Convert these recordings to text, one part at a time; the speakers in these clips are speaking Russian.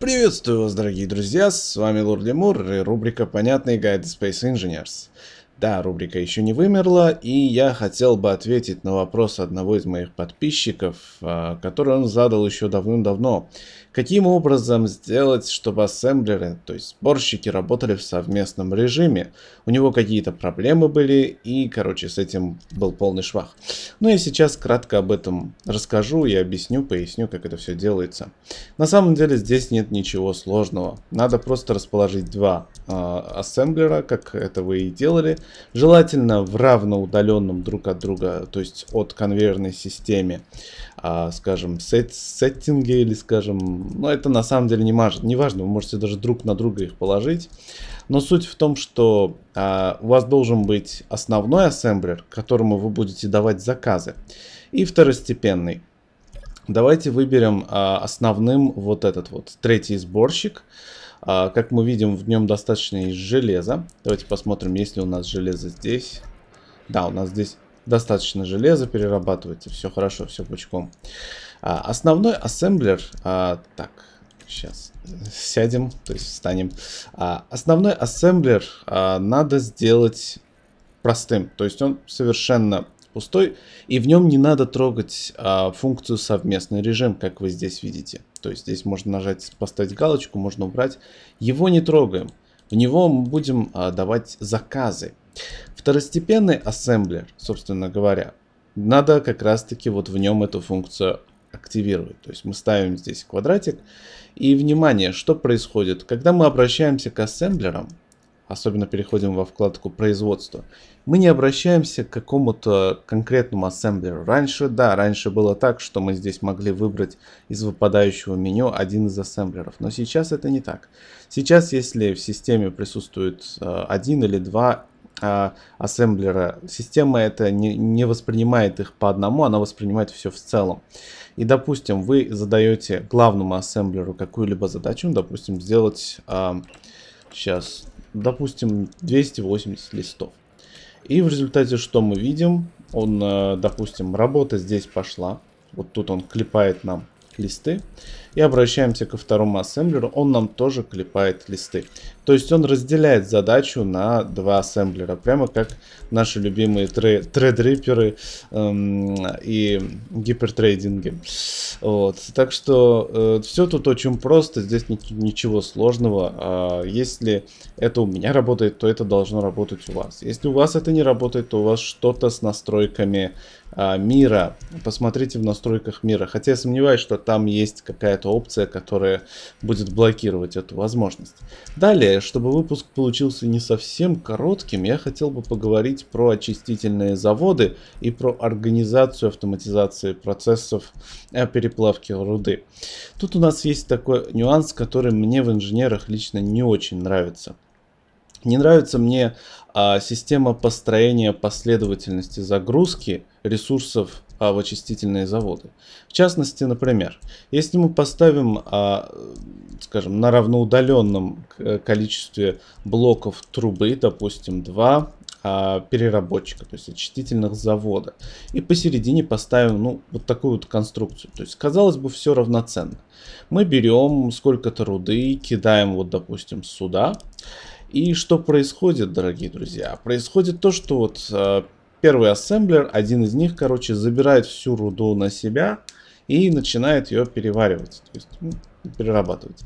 Приветствую вас, дорогие друзья, с вами Лорд Лемур и рубрика «Понятный гайд Space Engineers». Да, рубрика еще не вымерла, и я хотел бы ответить на вопрос одного из моих подписчиков, а, который он задал еще давным-давно. Каким образом сделать, чтобы ассемблеры, то есть сборщики, работали в совместном режиме? У него какие-то проблемы были, и, короче, с этим был полный швах. Но ну, я сейчас кратко об этом расскажу и объясню, поясню, как это все делается. На самом деле здесь нет ничего сложного. Надо просто расположить два э, ассемблера, как это вы и делали. Желательно в равноудаленном друг от друга, то есть от конвейерной системе, э, скажем, сет сеттинге или, скажем, но это на самом деле не, важно. не важно, вы можете даже друг на друга их положить. Но суть в том, что а, у вас должен быть основной ассемблер, которому вы будете давать заказы, и второстепенный. Давайте выберем а, основным вот этот вот, третий сборщик. А, как мы видим, в нем достаточно есть железа. Давайте посмотрим, есть ли у нас железо здесь. Да, у нас здесь достаточно железа, перерабатывается, все хорошо, все пучком. А, основной ассемблер... А, так, сейчас сядем, то есть встанем. А, основной ассемблер надо сделать простым, то есть он совершенно пустой, и в нем не надо трогать функцию совместный режим, как вы здесь видите. То есть здесь можно нажать, поставить галочку, можно убрать. Его не трогаем. В него мы будем давать заказы. Второстепенный ассемблер, собственно говоря, надо как раз таки вот в нем эту функцию активировать. То есть мы ставим здесь квадратик. И внимание, что происходит? Когда мы обращаемся к ассемблерам, особенно переходим во вкладку производства, мы не обращаемся к какому-то конкретному ассемблеру. Раньше, да, раньше было так, что мы здесь могли выбрать из выпадающего меню один из ассемблеров, но сейчас это не так. Сейчас, если в системе присутствует э, один или два а, ассемблера. Система это не, не воспринимает их по одному, она воспринимает все в целом. И, допустим, вы задаете главному ассемблеру какую-либо задачу, ну, допустим, сделать а, сейчас, допустим, 280 листов. И в результате что мы видим? Он, э, допустим, работа здесь пошла. Вот тут он клепает нам листы. И обращаемся ко второму ассемблеру, он нам тоже клепает листы. То есть он разделяет задачу на два ассемблера, прямо как наши любимые тредриперы эм, и гипертрейдинги. Вот. Так что э, все тут очень просто, здесь ни ничего сложного. А если это у меня работает, то это должно работать у вас. Если у вас это не работает, то у вас что-то с настройками а, мира. Посмотрите в настройках мира. Хотя я сомневаюсь, что там есть какая-то опция, которая будет блокировать эту возможность. Далее, чтобы выпуск получился не совсем коротким, я хотел бы поговорить про очистительные заводы и про организацию автоматизации процессов э, переплавки руды. Тут у нас есть такой нюанс, который мне в инженерах лично не очень нравится. Не нравится мне а, система построения последовательности загрузки – ресурсов авоочистительные заводы. В частности, например, если мы поставим, а, скажем, на равноудаленном э, количестве блоков трубы, допустим, два а, переработчика, то есть очистительных завода, и посередине поставим, ну, вот такую вот конструкцию. То есть, казалось бы, все равноценно. Мы берем сколько-то руды, кидаем вот, допустим, сюда, и что происходит, дорогие друзья? Происходит то, что вот а, первый ассемблер, один из них, короче, забирает всю руду на себя и начинает ее переваривать, то есть ну, перерабатывать.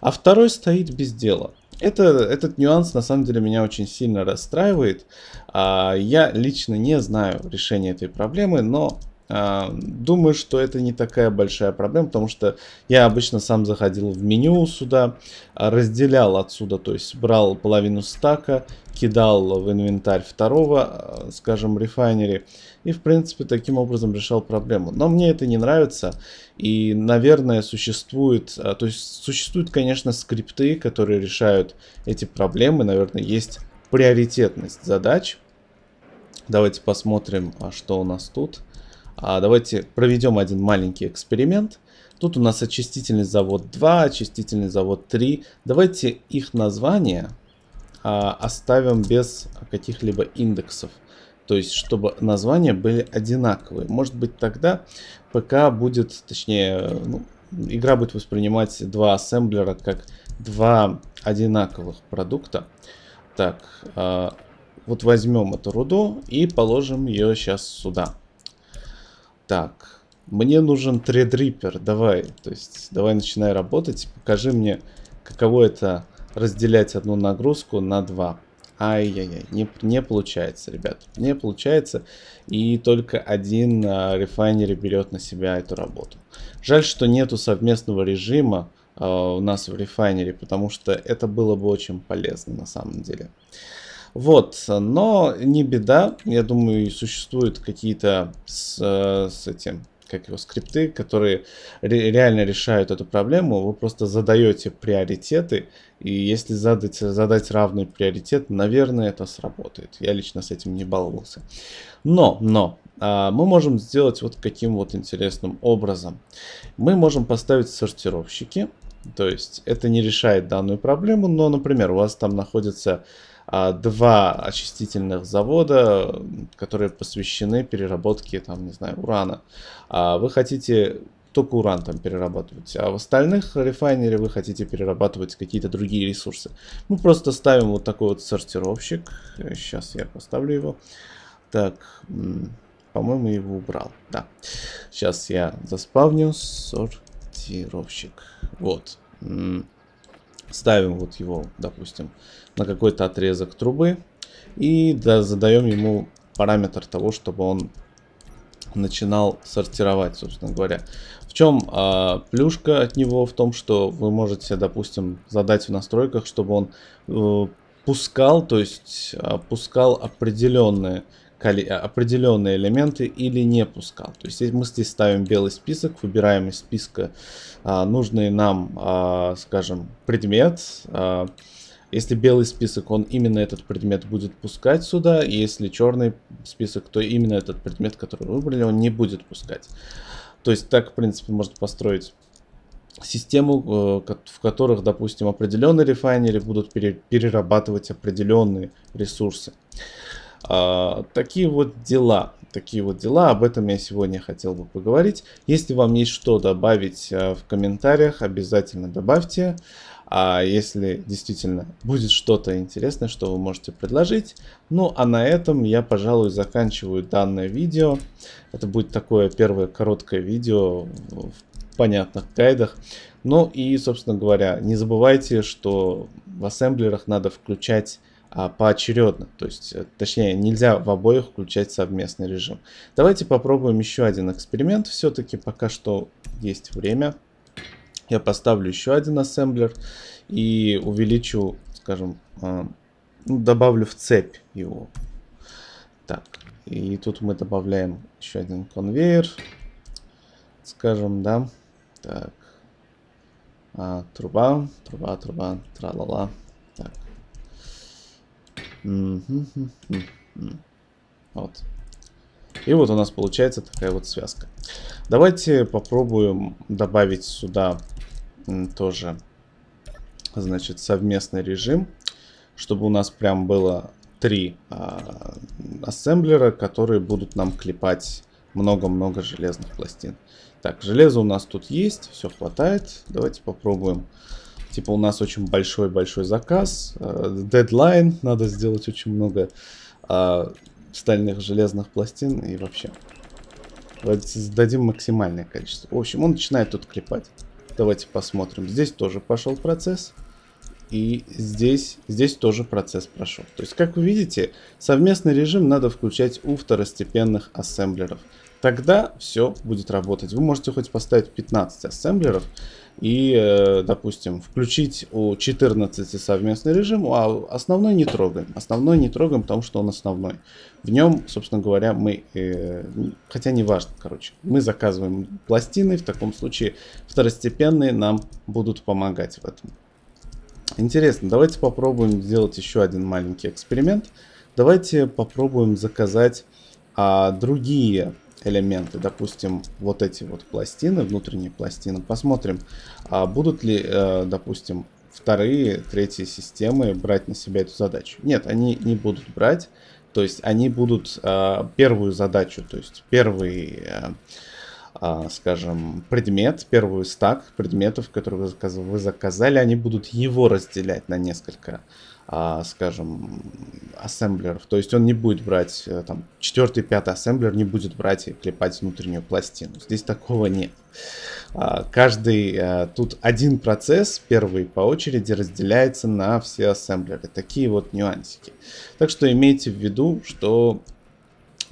А второй стоит без дела. Это, этот нюанс на самом деле меня очень сильно расстраивает. А, я лично не знаю решения этой проблемы, но а, думаю, что это не такая большая проблема, потому что я обычно сам заходил в меню сюда, а, разделял отсюда, то есть брал половину стака, кидал в инвентарь второго, а, скажем, рефайнери, и, в принципе, таким образом решал проблему. Но мне это не нравится, и, наверное, существует, то есть существуют, конечно, скрипты, которые решают эти проблемы, наверное, есть приоритетность задач. Давайте посмотрим, что у нас тут. А давайте проведем один маленький эксперимент. Тут у нас очистительный завод 2, очистительный завод 3. Давайте их название а, оставим без каких-либо индексов. То есть, чтобы названия были одинаковые. Может быть, тогда ПК будет, точнее, ну, игра будет воспринимать два ассемблера как два одинаковых продукта. Так, а, вот возьмем эту руду и положим ее сейчас сюда. Так, мне нужен Threadripper, давай, то есть давай начинай работать, покажи мне, каково это разделять одну нагрузку на два. Ай-яй-яй, не, не получается, ребят, не получается, и только один а, рефайнер берет на себя эту работу. Жаль, что нету совместного режима, а, у нас в рефайнере, потому что это было бы очень полезно на самом деле. Вот, но не беда. Я думаю, существуют какие-то с, с этим как его скрипты, которые ре реально решают эту проблему. Вы просто задаете приоритеты, и если задать, задать равный приоритет, наверное, это сработает. Я лично с этим не баловался. Но, но, а, мы можем сделать вот каким вот интересным образом. Мы можем поставить сортировщики, то есть это не решает данную проблему, но, например, у вас там находится а, два очистительных завода, которые посвящены переработке, там, не знаю, урана. А, вы хотите только уран там перерабатывать, а в остальных рефайнере вы хотите перерабатывать какие-то другие ресурсы. Мы просто ставим вот такой вот сортировщик. Сейчас э, я поставлю его. Так, по-моему, его убрал. Да. Сейчас я заспавню сортировщик. Вот. Ставим вот его, допустим, на какой-то отрезок трубы. И да, задаем ему параметр того, чтобы он начинал сортировать, собственно говоря. В чем э, а, плюшка от него? В том, что вы можете, допустим, задать в настройках, чтобы он э, пускал, то есть э, пускал определенные а, определенные элементы или не пускал. То есть мы здесь ставим белый список, выбираем из списка а, нужный нам, а, скажем, предмет. А, если белый список, он именно этот предмет будет пускать сюда. Если черный список, то именно этот предмет, который вы выбрали, он не будет пускать. То есть так, в принципе, можно построить систему, э, в которых, допустим, определенные рефайнеры будут перерабатывать определенные ресурсы. А, такие вот дела. Такие вот дела, об этом я сегодня хотел бы поговорить. Если вам есть что добавить э, в комментариях, обязательно добавьте. А если действительно будет что-то интересное, что вы можете предложить. Ну а на этом я, пожалуй, заканчиваю данное видео. Это будет такое первое короткое видео в понятных гайдах. Ну и, собственно говоря, не забывайте, что в ассемблерах надо включать а поочередно. То есть, э, точнее, нельзя в обоих включать совместный режим. Давайте попробуем еще один эксперимент. Все-таки пока что есть время. Я поставлю еще один ассемблер и увеличу, скажем, а, ну, добавлю в цепь его. Так, и тут мы добавляем еще один конвейер, скажем, да. Так, а, труба, труба, труба, тра-ла-ла. Так, вот. И вот у нас получается такая вот связка. Давайте попробуем добавить сюда тоже, значит, совместный режим, чтобы у нас прям было три а, ассемблера, которые будут нам клепать много-много железных пластин. Так, железо у нас тут есть, все хватает. Давайте попробуем Типа у нас очень большой-большой заказ, э, дедлайн, надо сделать очень много а, стальных железных пластин и вообще. Давайте зададим максимальное количество. В общем, он начинает тут клепать. Давайте посмотрим. Здесь тоже пошел процесс. И здесь, здесь тоже процесс прошел. То есть, как вы видите, совместный режим надо включать у второстепенных ассемблеров. Тогда все будет работать. Вы можете хоть поставить 15 ассемблеров, и, э, допустим, включить у 14 совместный режим, а основной не трогаем. Основной не трогаем, потому что он основной. В нем, собственно говоря, мы, э, хотя не важно, короче, мы заказываем пластины, в таком случае второстепенные нам будут помогать в этом. Интересно, давайте попробуем сделать еще один маленький эксперимент. Давайте попробуем заказать а, другие элементы, допустим, вот эти вот пластины, внутренние пластины. Посмотрим, а будут ли, э, допустим, вторые, третьи системы брать на себя эту задачу. Нет, они не будут брать, то есть они будут э, первую задачу, то есть первый э, скажем, предмет, первую стак предметов, которые вы заказали, вы заказали, они будут его разделять на несколько, скажем, ассемблеров. То есть он не будет брать, э, там, четвертый, пятый ассемблер не будет брать и клепать внутреннюю пластину. Здесь такого нет. А, каждый, э, тут один процесс, первый по очереди, разделяется на все ассемблеры. Такие вот нюансики. Так что имейте в виду, что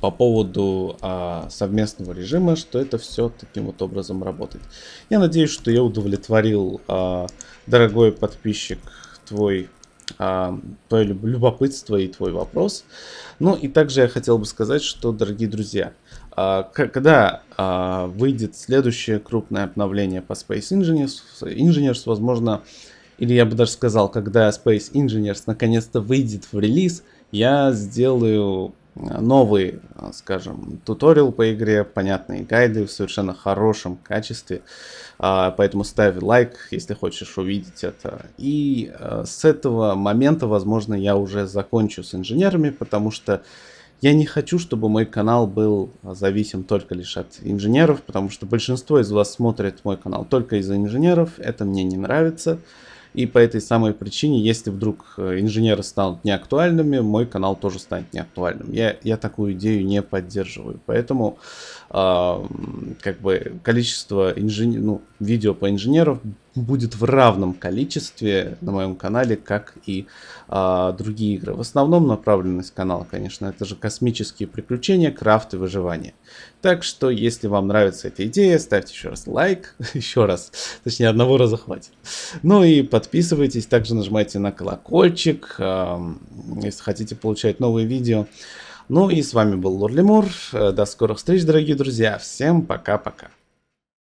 по поводу а, совместного режима, что это все таким вот образом работает. Я надеюсь, что я удовлетворил, а, дорогой подписчик, твой а, твое любопытство и твой вопрос. Ну и также я хотел бы сказать, что, дорогие друзья, а, когда а, выйдет следующее крупное обновление по Space Engineers, Engineers, возможно, или я бы даже сказал, когда Space Engineers наконец-то выйдет в релиз, я сделаю новый, э, скажем, туториал по игре, понятные гайды в совершенно хорошем качестве. А, поэтому ставь лайк, если хочешь увидеть это. И э, с этого момента, возможно, я уже закончу с инженерами, потому что я не хочу, чтобы мой канал был зависим только лишь от инженеров, потому что большинство из вас смотрит мой канал только из-за инженеров. Это мне не нравится. И по этой самой причине, если вдруг э, инженеры станут неактуальными, мой канал тоже станет неактуальным. Я, я такую идею не поддерживаю. Поэтому э, как бы количество инженеров, ну, видео по инженеров будет в равном количестве на моем канале, как и а, другие игры. В основном направленность канала, конечно, это же космические приключения, крафт и выживание. Так что, если вам нравится эта идея, ставьте еще раз лайк, еще раз, точнее одного раза хватит. Ну и подписывайтесь, также нажимайте на колокольчик, э, если хотите получать новые видео. Ну и с вами был Лор Лемур. До скорых встреч, дорогие друзья. Всем пока-пока.